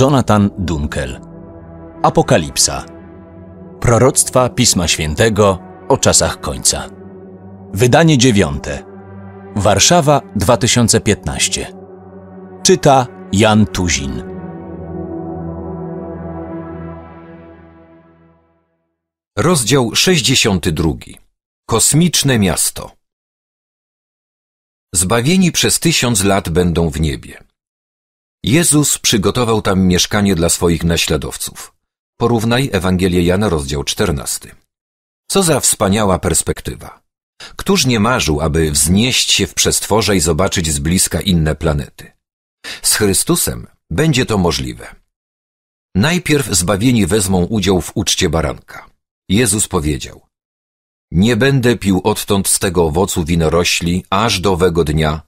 Jonathan Dunkel. Apokalipsa. Proroctwa Pisma Świętego o czasach końca. Wydanie dziewiąte. Warszawa 2015. Czyta Jan Tuzin. Rozdział 62. Kosmiczne miasto. Zbawieni przez tysiąc lat będą w niebie. Jezus przygotował tam mieszkanie dla swoich naśladowców. Porównaj Ewangelię Jana, rozdział 14. Co za wspaniała perspektywa. Któż nie marzył, aby wznieść się w przestworze i zobaczyć z bliska inne planety? Z Chrystusem będzie to możliwe. Najpierw zbawieni wezmą udział w uczcie baranka. Jezus powiedział: Nie będę pił odtąd z tego owocu winorośli aż do owego dnia,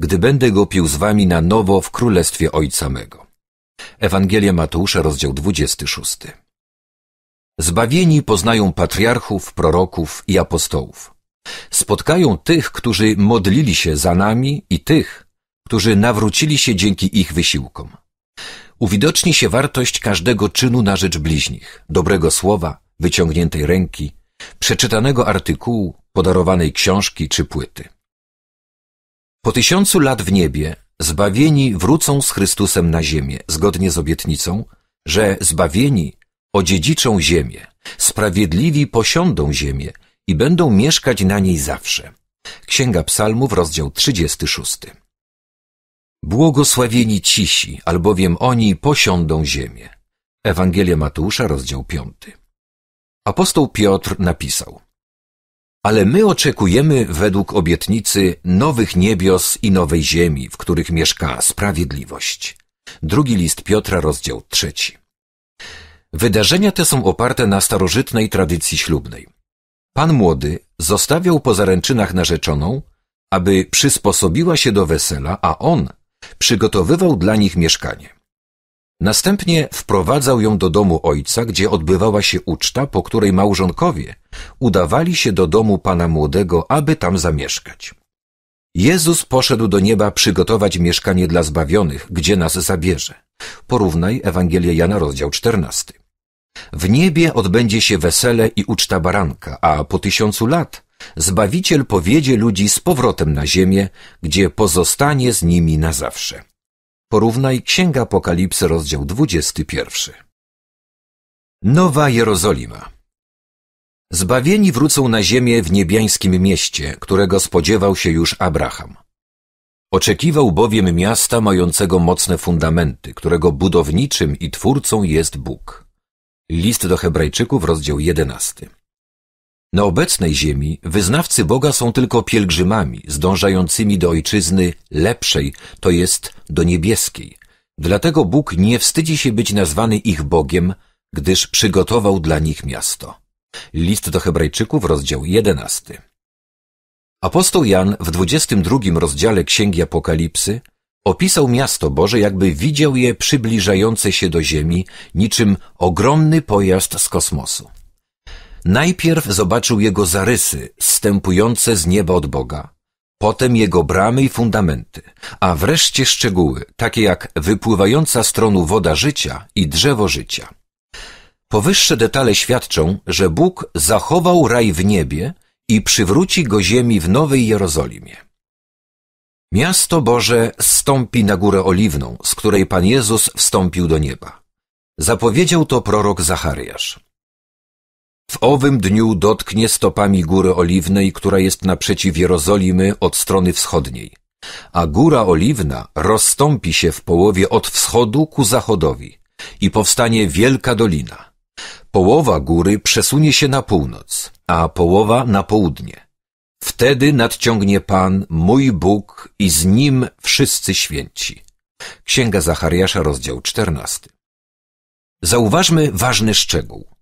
gdy będę go pił z wami na nowo w królestwie Ojca mego. Ewangelia Mateusza, rozdział 26. Zbawieni poznają patriarchów, proroków i apostołów. Spotkają tych, którzy modlili się za nami i tych, którzy nawrócili się dzięki ich wysiłkom. Uwidoczni się wartość każdego czynu na rzecz bliźnich, dobrego słowa, wyciągniętej ręki, przeczytanego artykułu, podarowanej książki czy płyty. Po tysiącu lat w niebie zbawieni wrócą z Chrystusem na ziemię, zgodnie z obietnicą, że zbawieni odziedziczą ziemię, sprawiedliwi posiądą ziemię i będą mieszkać na niej zawsze. Księga Psalmów, rozdział 36. Błogosławieni cisi, albowiem oni posiądą ziemię. Ewangelia Mateusza, rozdział 5. Apostoł Piotr napisał ale my oczekujemy według obietnicy nowych niebios i nowej ziemi, w których mieszka sprawiedliwość. Drugi list Piotra, rozdział trzeci. Wydarzenia te są oparte na starożytnej tradycji ślubnej. Pan młody zostawiał po zaręczynach narzeczoną, aby przysposobiła się do wesela, a on przygotowywał dla nich mieszkanie. Następnie wprowadzał ją do domu ojca, gdzie odbywała się uczta, po której małżonkowie udawali się do domu pana młodego, aby tam zamieszkać. Jezus poszedł do nieba przygotować mieszkanie dla zbawionych, gdzie nas zabierze. Porównaj Ewangelię Jana, rozdział 14. W niebie odbędzie się wesele i uczta baranka, a po tysiącu lat Zbawiciel powiedzie ludzi z powrotem na ziemię, gdzie pozostanie z nimi na zawsze. Porównaj Księga Apokalipsy, rozdział 21. Nowa Jerozolima Zbawieni wrócą na ziemię w niebiańskim mieście, którego spodziewał się już Abraham. Oczekiwał bowiem miasta mającego mocne fundamenty, którego budowniczym i twórcą jest Bóg. List do Hebrajczyków, rozdział 11. Na obecnej ziemi wyznawcy Boga są tylko pielgrzymami zdążającymi do ojczyzny lepszej, to jest do niebieskiej. Dlatego Bóg nie wstydzi się być nazwany ich Bogiem, gdyż przygotował dla nich miasto. List do Hebrajczyków, rozdział 11. Apostoł Jan w 22 rozdziale Księgi Apokalipsy opisał miasto Boże, jakby widział je przybliżające się do ziemi, niczym ogromny pojazd z kosmosu. Najpierw zobaczył jego zarysy, stępujące z nieba od Boga, potem jego bramy i fundamenty, a wreszcie szczegóły, takie jak wypływająca z woda życia i drzewo życia. Powyższe detale świadczą, że Bóg zachował raj w niebie i przywróci go ziemi w Nowej Jerozolimie. Miasto Boże stąpi na górę oliwną, z której Pan Jezus wstąpił do nieba. Zapowiedział to prorok Zachariasz. W owym dniu dotknie stopami góry oliwnej, która jest naprzeciw Jerozolimy od strony wschodniej. A góra oliwna rozstąpi się w połowie od wschodu ku zachodowi i powstanie wielka dolina. Połowa góry przesunie się na północ, a połowa na południe. Wtedy nadciągnie Pan, mój Bóg i z Nim wszyscy święci. Księga Zachariasza, rozdział 14. Zauważmy ważny szczegół.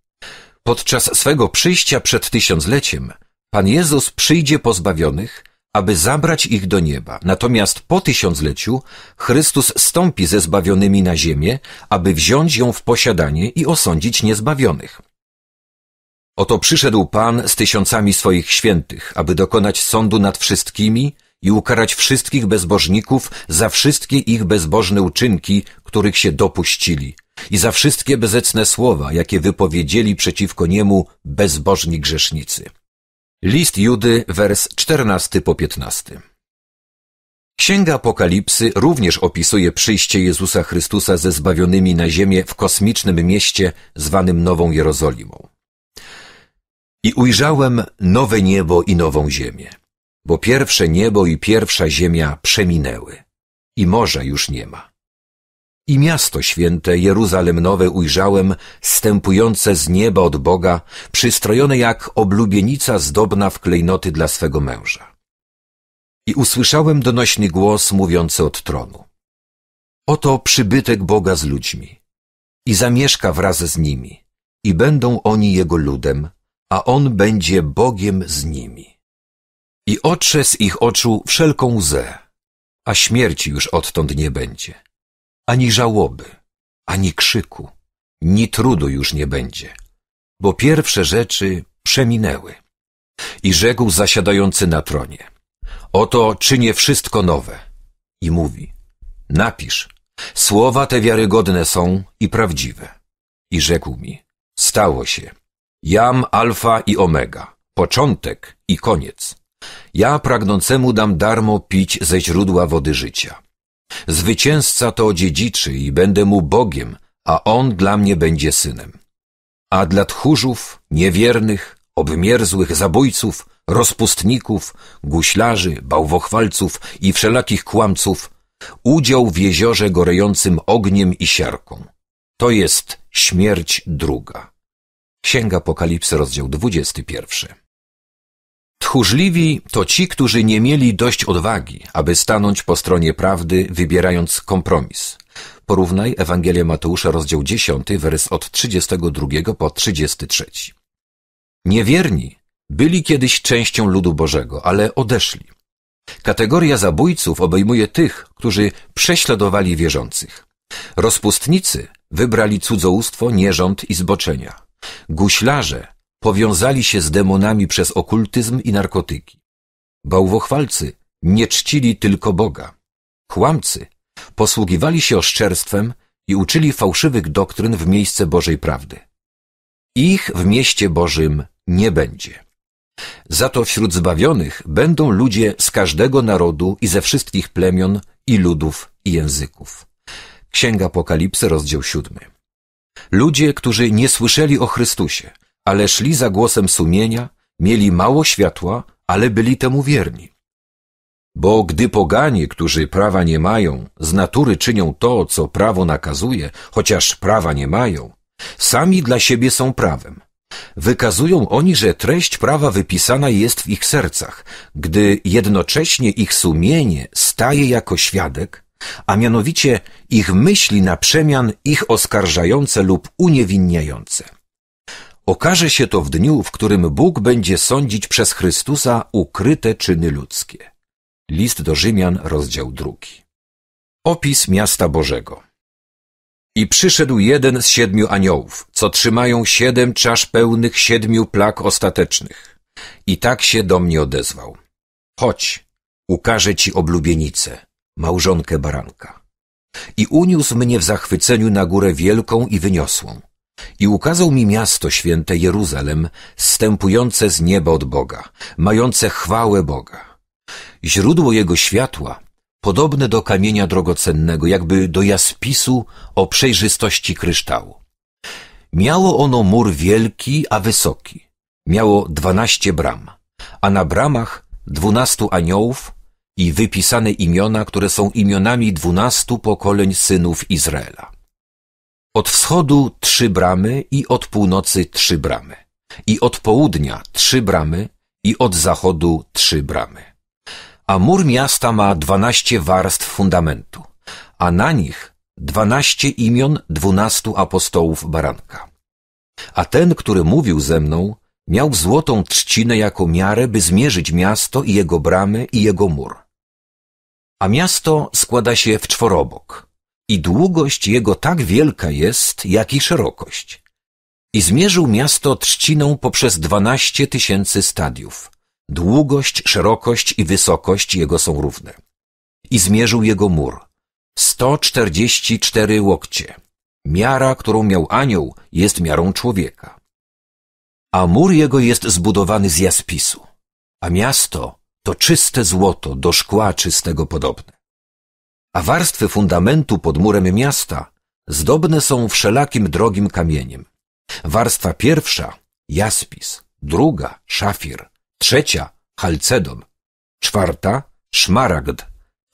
Podczas swego przyjścia przed tysiącleciem Pan Jezus przyjdzie pozbawionych, aby zabrać ich do nieba. Natomiast po tysiącleciu Chrystus stąpi ze zbawionymi na ziemię, aby wziąć ją w posiadanie i osądzić niezbawionych. Oto przyszedł Pan z tysiącami swoich świętych, aby dokonać sądu nad wszystkimi i ukarać wszystkich bezbożników za wszystkie ich bezbożne uczynki, których się dopuścili, i za wszystkie bezecne słowa, jakie wypowiedzieli przeciwko niemu bezbożni grzesznicy. List Judy, wers 14 po 15. Księga Apokalipsy również opisuje przyjście Jezusa Chrystusa ze zbawionymi na ziemię w kosmicznym mieście zwanym Nową Jerozolimą. I ujrzałem nowe niebo i nową ziemię, bo pierwsze niebo i pierwsza ziemia przeminęły i morza już nie ma. I miasto święte, Jeruzalem nowe ujrzałem, stępujące z nieba od Boga, przystrojone jak oblubienica zdobna w klejnoty dla swego męża. I usłyszałem donośny głos mówiący od tronu. Oto przybytek Boga z ludźmi. I zamieszka wraz z nimi. I będą oni Jego ludem, a On będzie Bogiem z nimi. I otrze z ich oczu wszelką łzę, a śmierci już odtąd nie będzie ani żałoby, ani krzyku, ni trudu już nie będzie, bo pierwsze rzeczy przeminęły. I rzekł zasiadający na tronie, oto czynię wszystko nowe. I mówi, napisz, słowa te wiarygodne są i prawdziwe. I rzekł mi, stało się, jam alfa i omega, początek i koniec. Ja pragnącemu dam darmo pić ze źródła wody życia. Zwycięzca to dziedziczy i będę mu Bogiem, a on dla mnie będzie synem. A dla tchórzów, niewiernych, obmierzłych zabójców, rozpustników, guślarzy, bałwochwalców i wszelakich kłamców, udział w jeziorze gorejącym ogniem i siarką. To jest śmierć druga. Księga Apokalipsy, rozdział 21. Tchórzliwi to ci, którzy nie mieli dość odwagi, aby stanąć po stronie prawdy, wybierając kompromis. Porównaj Ewangelię Mateusza, rozdział 10, wers od 32 po 33. Niewierni byli kiedyś częścią ludu Bożego, ale odeszli. Kategoria zabójców obejmuje tych, którzy prześladowali wierzących. Rozpustnicy wybrali cudzołóstwo, nierząd i zboczenia. Guślarze powiązali się z demonami przez okultyzm i narkotyki. Bałwochwalcy nie czcili tylko Boga. Kłamcy posługiwali się oszczerstwem i uczyli fałszywych doktryn w miejsce Bożej prawdy. Ich w mieście Bożym nie będzie. Za to wśród zbawionych będą ludzie z każdego narodu i ze wszystkich plemion i ludów i języków. Księga Apokalipsy, rozdział siódmy. Ludzie, którzy nie słyszeli o Chrystusie, ale szli za głosem sumienia, mieli mało światła, ale byli temu wierni. Bo gdy poganie, którzy prawa nie mają, z natury czynią to, co prawo nakazuje, chociaż prawa nie mają, sami dla siebie są prawem. Wykazują oni, że treść prawa wypisana jest w ich sercach, gdy jednocześnie ich sumienie staje jako świadek, a mianowicie ich myśli na przemian ich oskarżające lub uniewinniające. Okaże się to w dniu, w którym Bóg będzie sądzić przez Chrystusa ukryte czyny ludzkie. List do Rzymian, rozdział drugi. Opis miasta Bożego. I przyszedł jeden z siedmiu aniołów, co trzymają siedem czasz pełnych siedmiu plag ostatecznych. I tak się do mnie odezwał. Chodź, ukażę ci oblubienicę, małżonkę baranka. I uniósł mnie w zachwyceniu na górę wielką i wyniosłą i ukazał mi miasto święte Jeruzalem, stępujące z nieba od Boga, mające chwałę Boga. Źródło jego światła, podobne do kamienia drogocennego, jakby do jaspisu o przejrzystości kryształu. Miało ono mur wielki, a wysoki. Miało dwanaście bram, a na bramach dwunastu aniołów i wypisane imiona, które są imionami dwunastu pokoleń synów Izraela. Od wschodu trzy bramy i od północy trzy bramy, i od południa trzy bramy i od zachodu trzy bramy. A mur miasta ma dwanaście warstw fundamentu, a na nich dwanaście imion dwunastu apostołów baranka. A ten, który mówił ze mną, miał złotą trzcinę jako miarę, by zmierzyć miasto i jego bramy i jego mur. A miasto składa się w czworobok – i długość jego tak wielka jest, jak i szerokość. I zmierzył miasto trzciną poprzez dwanaście tysięcy stadiów. Długość, szerokość i wysokość jego są równe. I zmierzył jego mur. sto czterdzieści cztery łokcie. Miara, którą miał anioł, jest miarą człowieka. A mur jego jest zbudowany z jaspisu, a miasto to czyste złoto do szkła czystego podobne a warstwy fundamentu pod murem miasta zdobne są wszelakim drogim kamieniem. Warstwa pierwsza jaspis, druga szafir, trzecia chalcedon, czwarta szmaragd,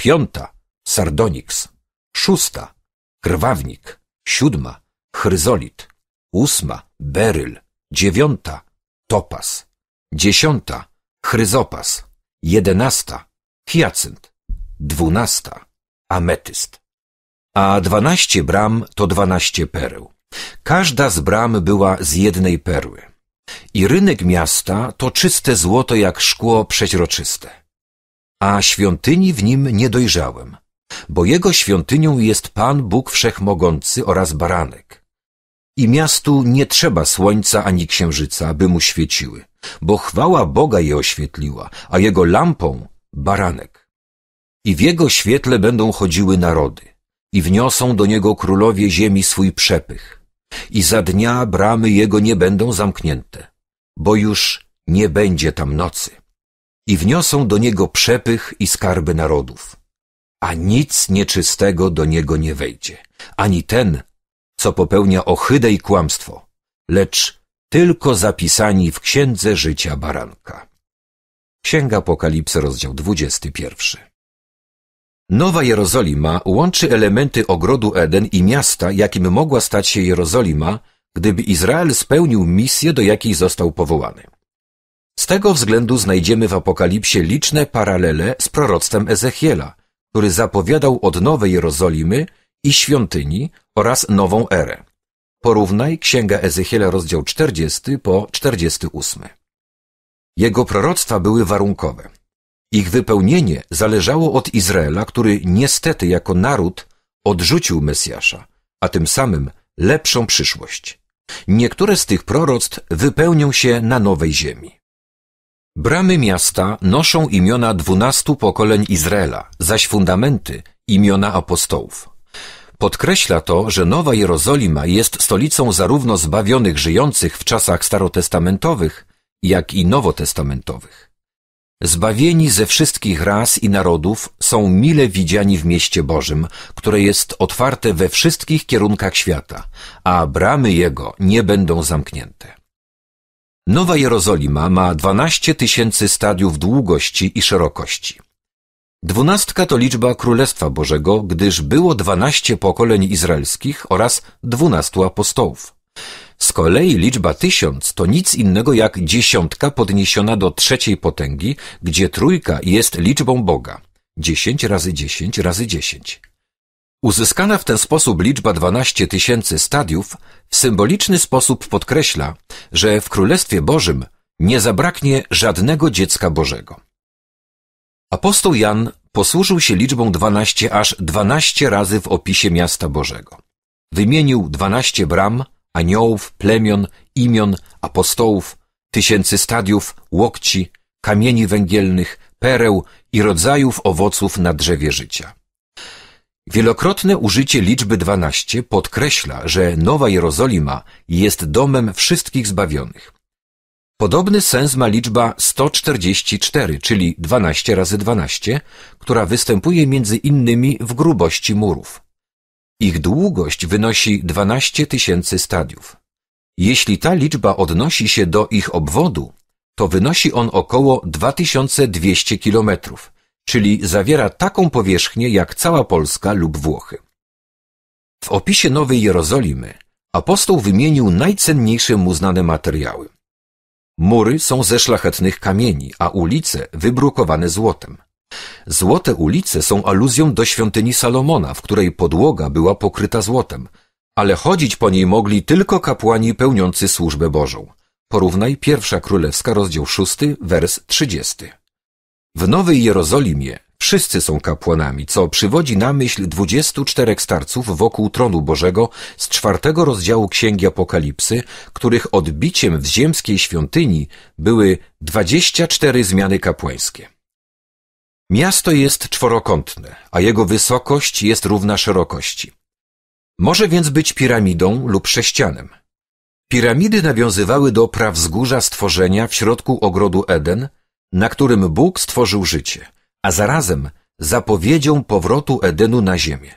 piąta sardoniks, szósta krwawnik, siódma chryzolit, ósma beryl, dziewiąta topas, dziesiąta chryzopas, jedenasta hiacynt, dwunasta ametyst. A dwanaście bram to dwanaście pereł. Każda z bram była z jednej perły. I rynek miasta to czyste złoto jak szkło przeźroczyste. A świątyni w nim nie dojrzałem, bo jego świątynią jest Pan Bóg Wszechmogący oraz Baranek. I miastu nie trzeba słońca ani księżyca, aby mu świeciły, bo chwała Boga je oświetliła, a jego lampą baranek. I w jego świetle będą chodziły narody, i wniosą do niego królowie ziemi swój przepych. I za dnia bramy jego nie będą zamknięte, bo już nie będzie tam nocy. I wniosą do niego przepych i skarby narodów. A nic nieczystego do niego nie wejdzie, ani ten, co popełnia ohydę i kłamstwo, lecz tylko zapisani w Księdze Życia Baranka. Księga Apokalipsy, rozdział 21. Nowa Jerozolima łączy elementy ogrodu Eden i miasta, jakim mogła stać się Jerozolima, gdyby Izrael spełnił misję, do jakiej został powołany. Z tego względu znajdziemy w Apokalipsie liczne paralele z proroctwem Ezechiela, który zapowiadał odnowę Jerozolimy i świątyni oraz nową erę. Porównaj Księga Ezechiela rozdział 40 po 48. Jego proroctwa były warunkowe – ich wypełnienie zależało od Izraela, który niestety jako naród odrzucił Mesjasza, a tym samym lepszą przyszłość. Niektóre z tych proroctw wypełnią się na nowej ziemi. Bramy miasta noszą imiona dwunastu pokoleń Izraela, zaś fundamenty imiona apostołów. Podkreśla to, że Nowa Jerozolima jest stolicą zarówno zbawionych żyjących w czasach starotestamentowych, jak i nowotestamentowych. Zbawieni ze wszystkich ras i narodów są mile widziani w mieście Bożym, które jest otwarte we wszystkich kierunkach świata, a bramy jego nie będą zamknięte. Nowa Jerozolima ma 12 tysięcy stadiów długości i szerokości. Dwunastka to liczba Królestwa Bożego, gdyż było dwanaście pokoleń izraelskich oraz dwunastu apostołów. Z kolei liczba tysiąc to nic innego jak dziesiątka podniesiona do trzeciej potęgi, gdzie trójka jest liczbą Boga. Dziesięć razy dziesięć razy dziesięć. Uzyskana w ten sposób liczba 12 tysięcy stadiów w symboliczny sposób podkreśla, że w Królestwie Bożym nie zabraknie żadnego dziecka Bożego. Apostoł Jan posłużył się liczbą 12 aż 12 razy w opisie miasta Bożego. Wymienił 12 bram, aniołów, plemion, imion, apostołów, tysięcy stadiów, łokci, kamieni węgielnych, pereł i rodzajów owoców na drzewie życia. Wielokrotne użycie liczby 12 podkreśla, że Nowa Jerozolima jest domem wszystkich zbawionych. Podobny sens ma liczba 144, czyli 12 razy 12, która występuje między innymi w grubości murów. Ich długość wynosi 12 tysięcy stadiów. Jeśli ta liczba odnosi się do ich obwodu, to wynosi on około 2200 kilometrów, czyli zawiera taką powierzchnię jak cała Polska lub Włochy. W opisie Nowej Jerozolimy apostoł wymienił najcenniejsze mu znane materiały. Mury są ze szlachetnych kamieni, a ulice wybrukowane złotem. Złote ulice są aluzją do świątyni Salomona, w której podłoga była pokryta złotem, ale chodzić po niej mogli tylko kapłani pełniący służbę Bożą. Porównaj pierwsza królewska, rozdział 6, wers 30. W Nowej Jerozolimie wszyscy są kapłanami, co przywodzi na myśl 24 starców wokół tronu Bożego z czwartego rozdziału Księgi Apokalipsy, których odbiciem w ziemskiej świątyni były 24 zmiany kapłańskie. Miasto jest czworokątne, a jego wysokość jest równa szerokości. Może więc być piramidą lub sześcianem. Piramidy nawiązywały do prawzgórza stworzenia w środku ogrodu Eden, na którym Bóg stworzył życie, a zarazem zapowiedzią powrotu Edenu na ziemię.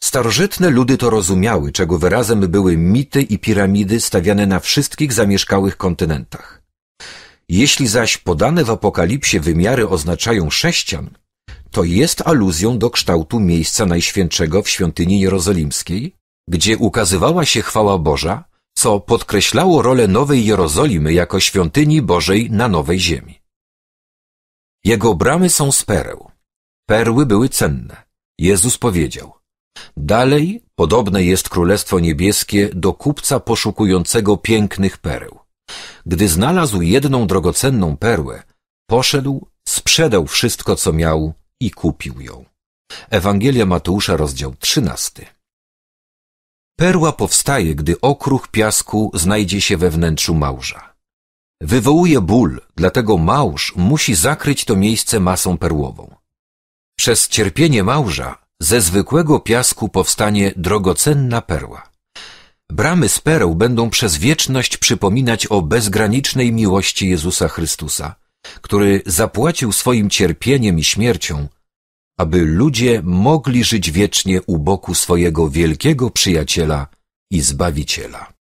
Starożytne ludy to rozumiały, czego wyrazem były mity i piramidy stawiane na wszystkich zamieszkałych kontynentach. Jeśli zaś podane w Apokalipsie wymiary oznaczają sześcian, to jest aluzją do kształtu miejsca najświętszego w świątyni jerozolimskiej, gdzie ukazywała się chwała Boża, co podkreślało rolę Nowej Jerozolimy jako świątyni Bożej na nowej ziemi. Jego bramy są z pereł. Perły były cenne. Jezus powiedział – Dalej podobne jest Królestwo Niebieskie do kupca poszukującego pięknych pereł. Gdy znalazł jedną drogocenną perłę, poszedł, sprzedał wszystko, co miał i kupił ją. Ewangelia Mateusza, rozdział 13. Perła powstaje, gdy okruch piasku znajdzie się we wnętrzu małża. Wywołuje ból, dlatego małż musi zakryć to miejsce masą perłową. Przez cierpienie małża ze zwykłego piasku powstanie drogocenna perła. Bramy z pereł będą przez wieczność przypominać o bezgranicznej miłości Jezusa Chrystusa, który zapłacił swoim cierpieniem i śmiercią, aby ludzie mogli żyć wiecznie u boku swojego wielkiego przyjaciela i Zbawiciela.